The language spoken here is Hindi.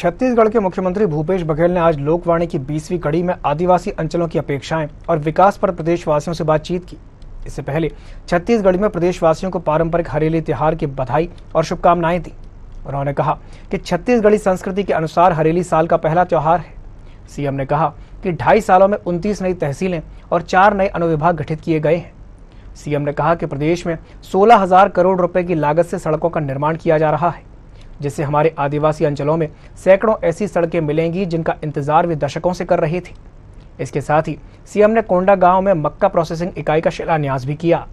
छत्तीसगढ़ के मुख्यमंत्री भूपेश बघेल ने आज लोकवाणी की बीसवीं कड़ी में आदिवासी अंचलों की अपेक्षाएं और विकास पर प्रदेशवासियों से बातचीत की इससे पहले छत्तीसगढ़ में प्रदेशवासियों को पारंपरिक हरेली त्यौहार की बधाई और शुभकामनाएं दी उन्होंने कहा कि छत्तीसगढ़ी संस्कृति के अनुसार हरेली साल का पहला त्यौहार है सीएम ने कहा कि ढाई सालों में उनतीस नई तहसीलें और चार नए अनुविभाग गठित किए गए हैं सीएम ने कहा कि प्रदेश में सोलह हजार करोड़ रुपए की लागत से सड़कों का निर्माण किया जा रहा है जिससे हमारे आदिवासी अंचलों में सैकड़ों ऐसी सड़कें मिलेंगी जिनका इंतजार वे दशकों से कर रहे थे इसके साथ ही सीएम ने कोंडा गांव में मक्का प्रोसेसिंग इकाई का शिलान्यास भी किया